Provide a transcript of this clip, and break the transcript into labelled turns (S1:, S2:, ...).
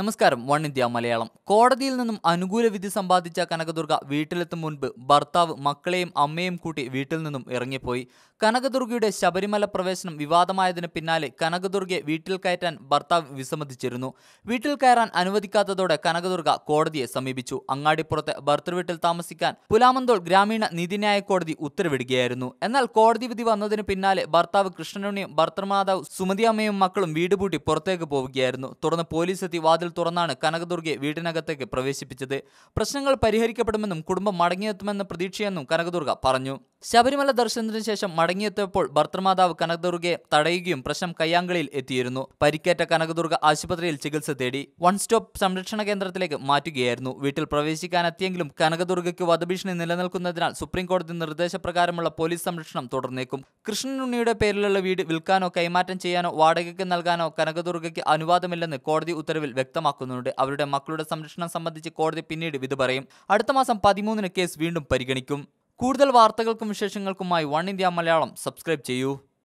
S1: നമസ്കാരം വൺ ഇന്ത്യ മലയാളം കോടതിയിൽ നിന്നും അനുകൂല വിധി സമ്പാദിച്ച കനകദുർഗ വീട്ടിലെത്തും മുൻപ് ഭർത്താവ് മക്കളെയും അമ്മയും കൂട്ടി വീട്ടിൽ നിന്നും ഇറങ്ങിപ്പോയി കനകദുർഗയുടെ ശബരിമല പ്രവേശനം വിവാദമായതിന് പിന്നാലെ കനകദുർഗയെ വീട്ടിൽ കയറ്റാൻ ഭർത്താവ് വിസമ്മതിച്ചിരുന്നു വീട്ടിൽ കയറാൻ അനുവദിക്കാത്തതോടെ കനകദുർഗ കോടതിയെ സമീപിച്ചു അങ്ങാടിപ്പുറത്തെ ഭർത്തൃവീട്ടിൽ താമസിക്കാൻ പുലാമന്തോൾ ഗ്രാമീണ നീതിന്യായ കോടതി ഉത്തരവിടുകയായിരുന്നു എന്നാൽ കോടതി വിധി വന്നതിന് പിന്നാലെ ഭർത്താവ് കൃഷ്ണനുണ്ണിയും ഭർത്തൃമാതാവ് സുമതിയമ്മയും മക്കളും വീട് പൂട്ടി പുറത്തേക്ക് പോവുകയായിരുന്നു തുടർന്ന് പോലീസെത്തി വാതിൽ വാതിൽ തുറന്നാണ് കനകദുർഗയെ വീടിനകത്തേക്ക് പ്രവേശിപ്പിച്ചത് പ്രശ്നങ്ങൾ പരിഹരിക്കപ്പെടുമെന്നും കുടുംബം മടങ്ങിയെത്തുമെന്ന പ്രതീക്ഷയെന്നും കനകദുർഗ പറഞ്ഞു ശബരിമല ദർശനത്തിന് ശേഷം മടങ്ങിയെത്തിയപ്പോൾ ഭർത്തൃമാതാവ് കനകദുർഗയെ തടയുകയും പ്രശ്നം കയ്യാങ്കളിയിൽ എത്തിയിരുന്നു പരിക്കേറ്റ കനകദുർഗ ആശുപത്രിയിൽ ചികിത്സ തേടി വൺ സ്റ്റോപ്പ് സംരക്ഷണ കേന്ദ്രത്തിലേക്ക് മാറ്റുകയായിരുന്നു വീട്ടിൽ പ്രവേശിക്കാനെത്തിയെങ്കിലും കനകദുർഗയ്ക്ക് വധഭീഷണി നിലനിൽക്കുന്നതിനാൽ സുപ്രീംകോടതി നിർദ്ദേശപ്രകാരമുള്ള പോലീസ് സംരക്ഷണം തുടർന്നേക്കും കൃഷ്ണനുണ്ണിയുടെ പേരിലുള്ള വീട് വിൽക്കാനോ കൈമാറ്റം ചെയ്യാനോ വാടകയ്ക്ക് നൽകാനോ കനകദുർഗയ്ക്ക് അനുവാദമില്ലെന്ന് കോടതി ഉത്തരവിൽ വ്യക്തമാക്കുന്നുണ്ട് അവരുടെ മക്കളുടെ സംരക്ഷണം സംബന്ധിച്ച് കോടതി പിന്നീട് വിധ പറയും അടുത്ത മാസം പതിമൂന്നിന് കേസ് വീണ്ടും പരിഗണിക്കും കൂടുതൽ വാർത്തകൾക്കും വിശേഷങ്ങൾക്കുമായി വൺ ഇന്ത്യ മലയാളം സബ്സ്ക്രൈബ് ചെയ്യൂ